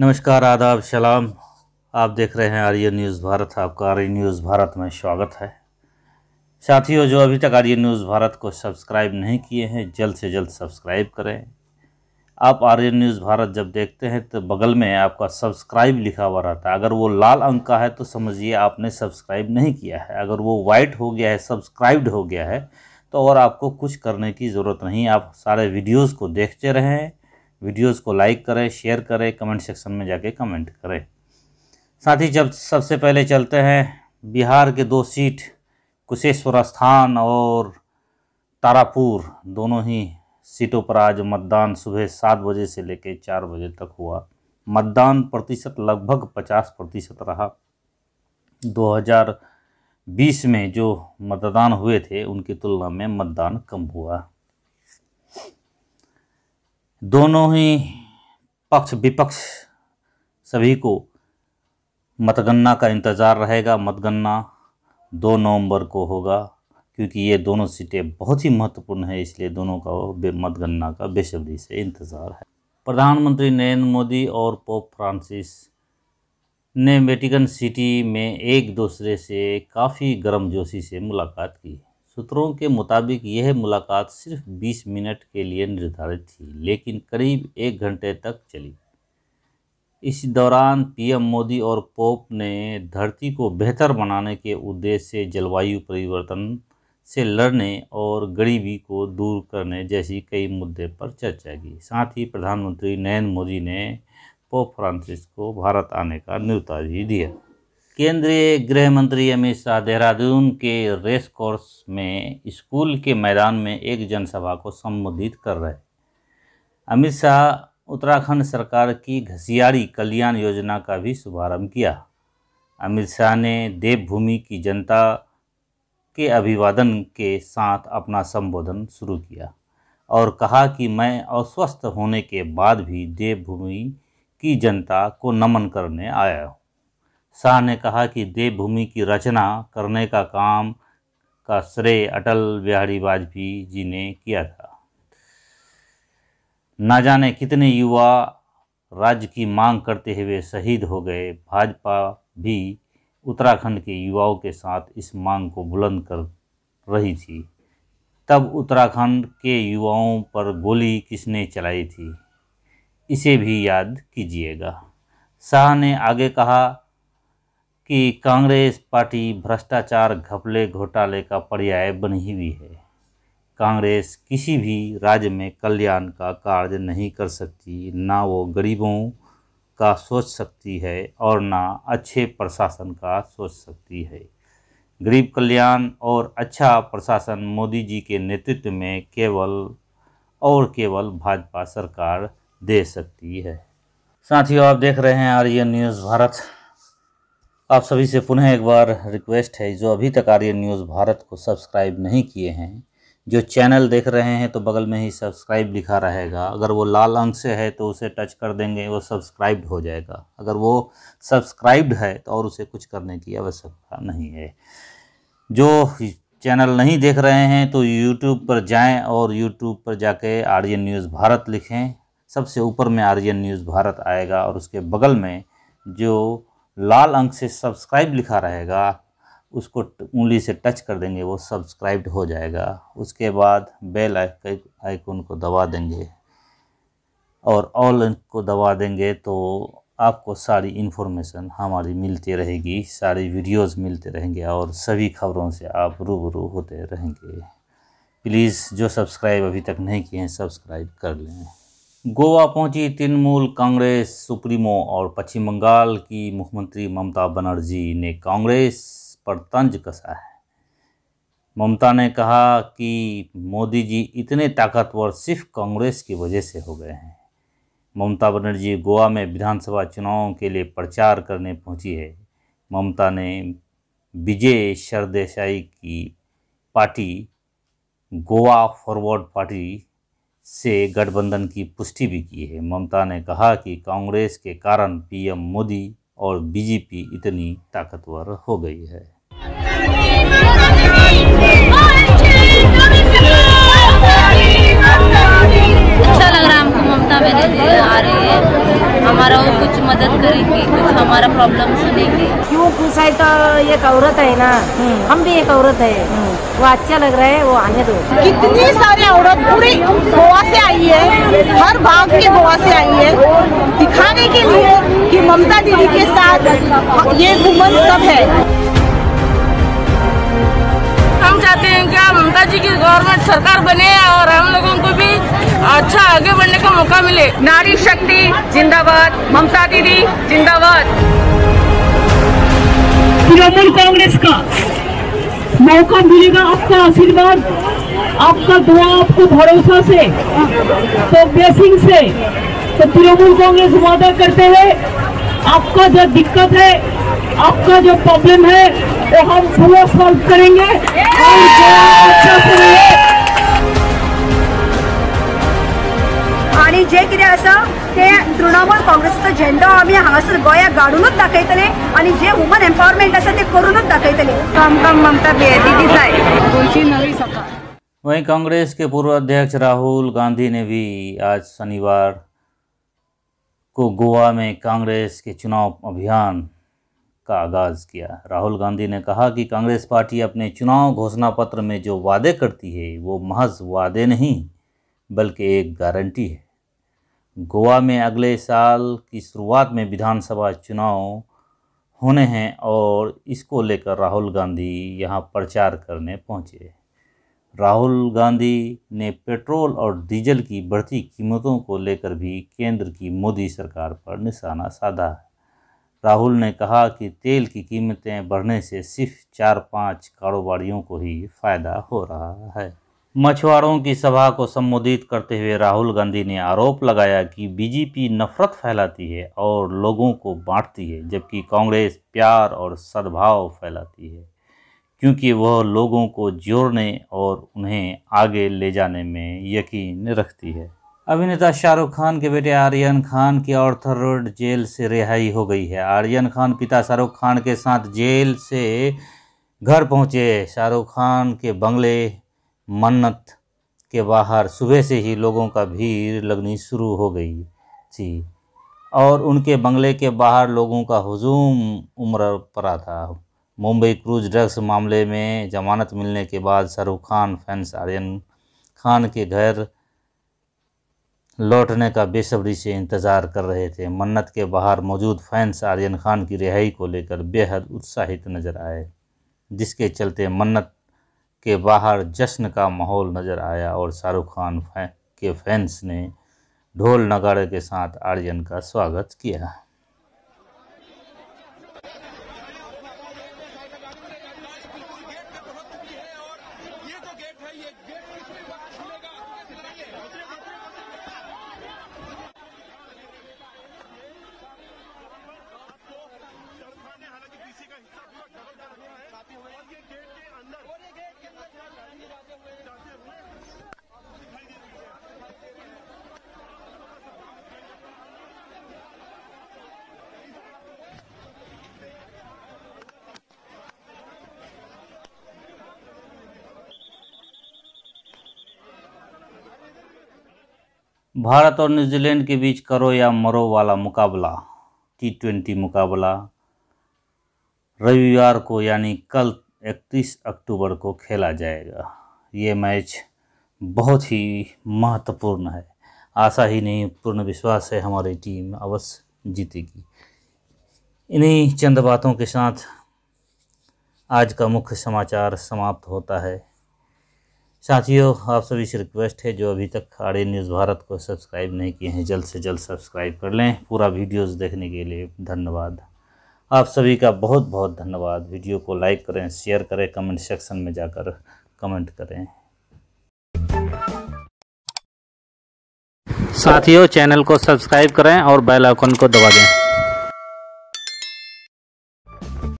नमस्कार आदाब सलाम आप देख रहे हैं आर्य न्यूज़ भारत आपका आर्य न्यूज़ भारत में स्वागत है साथियों जो अभी तक आर्य न्यूज़ भारत को सब्सक्राइब नहीं किए हैं जल्द से जल्द सब्सक्राइब करें आप आर्य न्यूज़ भारत जब देखते हैं तो बगल में आपका सब्सक्राइब लिखा हुआ रहता है अगर वो लाल अंक का है तो समझिए आपने सब्सक्राइब नहीं किया है अगर वो वाइट हो गया है सब्सक्राइब्ड हो गया है तो और आपको कुछ करने की ज़रूरत नहीं आप सारे वीडियोज़ को देखते रहें वीडियोस को लाइक करें शेयर करें कमेंट सेक्शन में जाके कमेंट करें साथ ही जब सबसे पहले चलते हैं बिहार के दो सीट कुशेश्वर स्थान और तारापुर दोनों ही सीटों पर आज मतदान सुबह सात बजे से लेकर चार बजे तक हुआ मतदान प्रतिशत लगभग पचास प्रतिशत रहा 2020 में जो मतदान हुए थे उनकी तुलना में मतदान कम हुआ दोनों ही पक्ष विपक्ष सभी को मतगणना का इंतज़ार रहेगा मतगणना दो नवंबर को होगा क्योंकि ये दोनों सीटें बहुत ही महत्वपूर्ण है इसलिए दोनों का मतगणना का बेसब्री से इंतज़ार है प्रधानमंत्री नरेंद्र मोदी और पोप फ्रांसिस ने वेटिकन सिटी में एक दूसरे से काफ़ी गर्मजोशी से मुलाकात की है सूत्रों के मुताबिक यह मुलाकात सिर्फ 20 मिनट के लिए निर्धारित थी लेकिन करीब एक घंटे तक चली इस दौरान पीएम मोदी और पोप ने धरती को बेहतर बनाने के उद्देश्य से जलवायु परिवर्तन से लड़ने और गरीबी को दूर करने जैसी कई मुद्दे पर चर्चा की साथ ही प्रधानमंत्री नरेंद्र मोदी ने पोप फ्रांसिस को भारत आने का न्यौता भी दिया केंद्रीय गृह मंत्री अमित शाह देहरादून के रेस कोर्स में स्कूल के मैदान में एक जनसभा को संबोधित कर रहे अमित शाह उत्तराखंड सरकार की घसियारी कल्याण योजना का भी शुभारंभ किया अमित शाह ने देवभूमि की जनता के अभिवादन के साथ अपना संबोधन शुरू किया और कहा कि मैं अस्वस्थ होने के बाद भी देवभूमि की जनता को नमन करने आया हूँ शाह ने कहा कि देवभूमि की रचना करने का काम का श्रेय अटल बिहारी वाजपेयी जी ने किया था ना जाने कितने युवा राज्य की मांग करते हुए शहीद हो गए भाजपा भी उत्तराखंड के युवाओं के साथ इस मांग को बुलंद कर रही थी तब उत्तराखंड के युवाओं पर गोली किसने चलाई थी इसे भी याद कीजिएगा शाह ने आगे कहा कि कांग्रेस पार्टी भ्रष्टाचार घपले घोटाले का पर्याय बनी हुई है कांग्रेस किसी भी राज्य में कल्याण का कार्य नहीं कर सकती ना वो गरीबों का सोच सकती है और ना अच्छे प्रशासन का सोच सकती है गरीब कल्याण और अच्छा प्रशासन मोदी जी के नेतृत्व में केवल और केवल भाजपा सरकार दे सकती है साथियों आप देख रहे हैं आर्य न्यूज़ भारत आप सभी से पुनः एक बार रिक्वेस्ट है जो अभी तक आर्यन न्यूज़ भारत को सब्सक्राइब नहीं किए हैं जो चैनल देख रहे हैं तो बगल में ही सब्सक्राइब लिखा रहेगा अगर वो लाल अंक से है तो उसे टच कर देंगे वो सब्सक्राइब्ड हो जाएगा अगर वो सब्सक्राइब्ड है तो और उसे कुछ करने की आवश्यकता नहीं है जो चैनल नहीं देख रहे हैं तो यूट्यूब पर जाएं और यूट्यूब पर जाके आर्यन न्यूज़ भारत लिखें सबसे ऊपर में आर्यन न्यूज़ भारत आएगा और उसके बगल में जो लाल अंक से सब्सक्राइब लिखा रहेगा उसको उंगली से टच कर देंगे वो सब्सक्राइब्ड हो जाएगा उसके बाद बेल आइकन को दबा देंगे और ऑल को दबा देंगे तो आपको सारी इन्फॉर्मेशन हमारी मिलती रहेगी सारी वीडियोस मिलते रहेंगे और सभी खबरों से आप रूबरू होते रहेंगे प्लीज़ जो सब्सक्राइब अभी तक नहीं किए हैं सब्सक्राइब कर लें गोवा पहुंची तृणमूल कांग्रेस सुप्रीमो और पश्चिम बंगाल की मुख्यमंत्री ममता बनर्जी ने कांग्रेस पर तंज कसा है ममता ने कहा कि मोदी जी इतने ताकतवर सिर्फ कांग्रेस की वजह से हो गए हैं ममता बनर्जी गोवा में विधानसभा चुनाव के लिए प्रचार करने पहुंची है ममता ने विजय सरदेसाई की पार्टी गोवा फॉरवर्ड पार्टी से गठबंधन की पुष्टि भी की है ममता ने कहा कि कांग्रेस के कारण पीएम मोदी और बीजेपी इतनी ताकतवर हो गई है अच्छा लग रहा योजना में आ रहे हैं हमारा वो कुछ मदद करेंगे कुछ हमारा प्रॉब्लम सुनेंगे क्यों पूछा तो एक औरत है ना हम्म। हम भी एक औरत है हम्म। वो अच्छा लग रहा है वो आने दो कितनी सारी औरत पूरे गोवा से आई है हर भाग के गोवा से आई है दिखाने के लिए कि ममता दीदी के साथ ये वुमन सब है हम चाहते हैं क्या ममता जी की गवर्नमेंट सरकार बने और हम लोगों को भी अच्छा आगे बढ़ने का मौका मिले नारी शक्ति जिंदाबाद ममता दीदी जिंदाबाद तृणमूल कांग्रेस का मौका मिलेगा आपका आशीर्वाद आपका दुआ आपको भरोसा से तो ब्लेसिंग से तो तृणमूल कांग्रेस वादा करते हुए आपका जो दिक्कत है आपका जो प्रॉब्लम है वो हम पूरा सॉल्व करेंगे और अच्छा जे कि तृणमूल कांग्रेस झेंडो हंगसर गोया गोंयाक घाडूनच दाखयतले जे वुमन एम्पावरमेंट आसा कर करूनच दाखयतले ममता दिदी जाय गोंयची वहीं कांग्रेस के पूर्व अध्यक्ष राहुल गांधी ने भी आज शनिवार को गोवा में कांग्रेस के चुनाव अभियान का आगाज़ किया राहुल गांधी ने कहा कि कांग्रेस पार्टी अपने चुनाव घोषणा पत्र में जो वादे करती है वो महज वादे नहीं बल्कि एक गारंटी है गोवा में अगले साल की शुरुआत में विधानसभा चुनाव होने हैं और इसको लेकर राहुल गांधी यहां प्रचार करने पहुंचे राहुल गांधी ने पेट्रोल और डीजल की बढ़ती कीमतों को लेकर भी केंद्र की मोदी सरकार पर निशाना साधा है राहुल ने कहा कि तेल की कीमतें बढ़ने से सिर्फ चार पांच कारोबारियों को ही फ़ायदा हो रहा है मछुआरों की सभा को संबोधित करते हुए राहुल गांधी ने आरोप लगाया कि बीजेपी नफरत फैलाती है और लोगों को बांटती है जबकि कांग्रेस प्यार और सद्भाव फैलाती है क्योंकि वह लोगों को जोड़ने और उन्हें आगे ले जाने में यकीन रखती है अभिनेता शाहरुख खान के बेटे आर्यन खान की ऑर्थर रोड जेल से रिहाई हो गई है आर्यन खान पिता शाहरुख खान के साथ जेल से घर पहुंचे शाहरुख खान के बंगले मन्नत के बाहर सुबह से ही लोगों का भीड़ लगनी शुरू हो गई थी और उनके बंगले के बाहर लोगों का हुजूम उम्र पड़ा था मुंबई क्रूज ड्रग्स मामले में जमानत मिलने के बाद शाहरुख खान फैंस आर्यन खान के घर लौटने का बेसब्री से इंतज़ार कर रहे थे मन्नत के बाहर मौजूद फैंस आर्यन खान की रिहाई को लेकर बेहद उत्साहित नजर आए जिसके चलते मन्नत के बाहर जश्न का माहौल नज़र आया और शाहरुख खान फै, के फैंस ने ढोल नगाड़े के साथ आर्यन का स्वागत किया भारत और न्यूजीलैंड के बीच करो या मरो वाला मुकाबला टी ट्वेंटी मुकाबला रविवार को यानी कल 31 अक्टूबर को खेला जाएगा ये मैच बहुत ही महत्वपूर्ण है आशा ही नहीं पूर्ण विश्वास है हमारी टीम अवश्य जीतेगी इन्हीं चंद बातों के साथ आज का मुख्य समाचार समाप्त होता है साथियों आप सभी से रिक्वेस्ट है जो अभी तक आर न्यूज़ भारत को सब्सक्राइब नहीं किए हैं जल्द से जल्द सब्सक्राइब कर लें पूरा वीडियोस देखने के लिए धन्यवाद आप सभी का बहुत बहुत धन्यवाद वीडियो को लाइक करें शेयर करें कमेंट सेक्शन में जाकर कमेंट करें साथियों चैनल को सब्सक्राइब करें और बेल आइकन को दबा दें